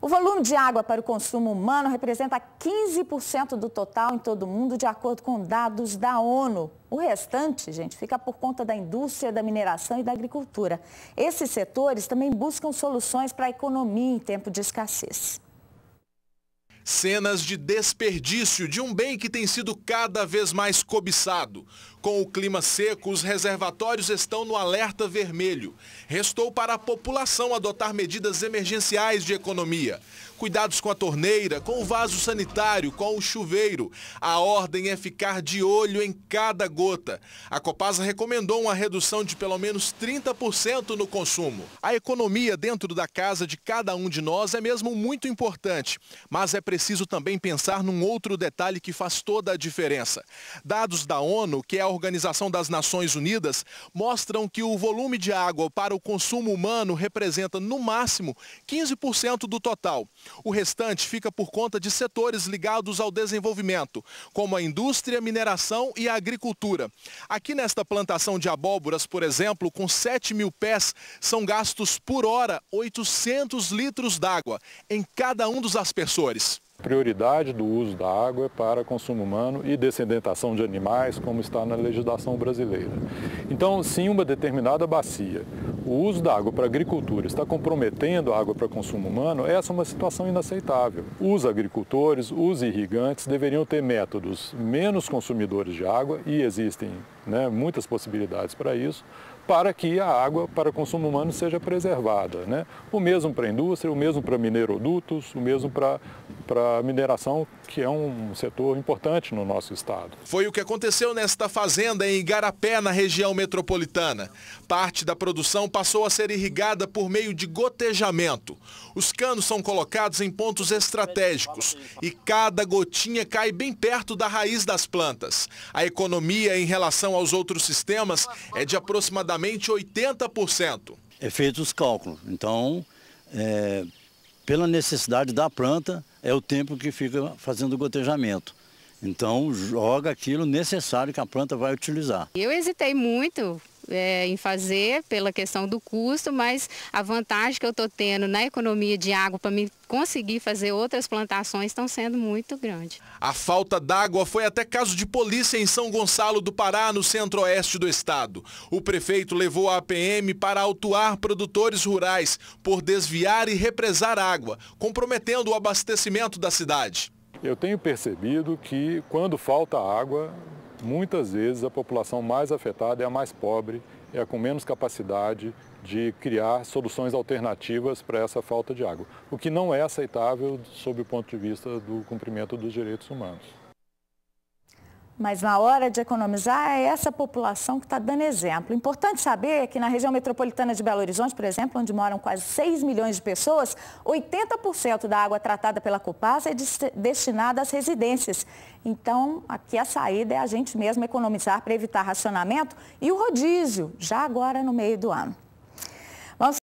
O volume de água para o consumo humano representa 15% do total em todo o mundo, de acordo com dados da ONU. O restante, gente, fica por conta da indústria, da mineração e da agricultura. Esses setores também buscam soluções para a economia em tempo de escassez. Cenas de desperdício de um bem que tem sido cada vez mais cobiçado. Com o clima seco, os reservatórios estão no alerta vermelho. Restou para a população adotar medidas emergenciais de economia. Cuidados com a torneira, com o vaso sanitário, com o chuveiro. A ordem é ficar de olho em cada gota. A Copasa recomendou uma redução de pelo menos 30% no consumo. A economia dentro da casa de cada um de nós é mesmo muito importante, mas é preciso preciso também pensar num outro detalhe que faz toda a diferença. Dados da ONU, que é a Organização das Nações Unidas, mostram que o volume de água para o consumo humano representa, no máximo, 15% do total. O restante fica por conta de setores ligados ao desenvolvimento, como a indústria, mineração e a agricultura. Aqui nesta plantação de abóboras, por exemplo, com 7 mil pés, são gastos por hora 800 litros d'água em cada um dos aspersores. Prioridade do uso da água é para consumo humano e descendentação de animais, como está na legislação brasileira. Então, se em uma determinada bacia, o uso da água para agricultura está comprometendo a água para consumo humano, essa é uma situação inaceitável. Os agricultores, os irrigantes deveriam ter métodos menos consumidores de água e existem né, muitas possibilidades para isso, para que a água para consumo humano seja preservada. Né? O mesmo para a indústria, o mesmo para minerodutos, o mesmo para, para a mineração, que é um setor importante no nosso estado. Foi o que aconteceu nesta fazenda em Igarapé, na região metropolitana. Parte da produção passou a ser irrigada por meio de gotejamento. Os canos são colocados em pontos estratégicos e cada gotinha cai bem perto da raiz das plantas. A economia em relação aos outros sistemas é de aproximadamente 80%. É feito os cálculos. Então, é, pela necessidade da planta, é o tempo que fica fazendo o gotejamento. Então, joga aquilo necessário que a planta vai utilizar. Eu hesitei muito, é, em fazer pela questão do custo, mas a vantagem que eu estou tendo na economia de água para me conseguir fazer outras plantações estão sendo muito grande. A falta d'água foi até caso de polícia em São Gonçalo do Pará, no centro-oeste do estado. O prefeito levou a APM para autuar produtores rurais por desviar e represar água, comprometendo o abastecimento da cidade. Eu tenho percebido que quando falta água, muitas vezes a população mais afetada é a mais pobre, é a com menos capacidade de criar soluções alternativas para essa falta de água, o que não é aceitável sob o ponto de vista do cumprimento dos direitos humanos mas na hora de economizar é essa população que está dando exemplo. Importante saber que na região metropolitana de Belo Horizonte, por exemplo, onde moram quase 6 milhões de pessoas, 80% da água tratada pela Copasa é destinada às residências. Então, aqui a saída é a gente mesmo economizar para evitar racionamento e o rodízio, já agora no meio do ano.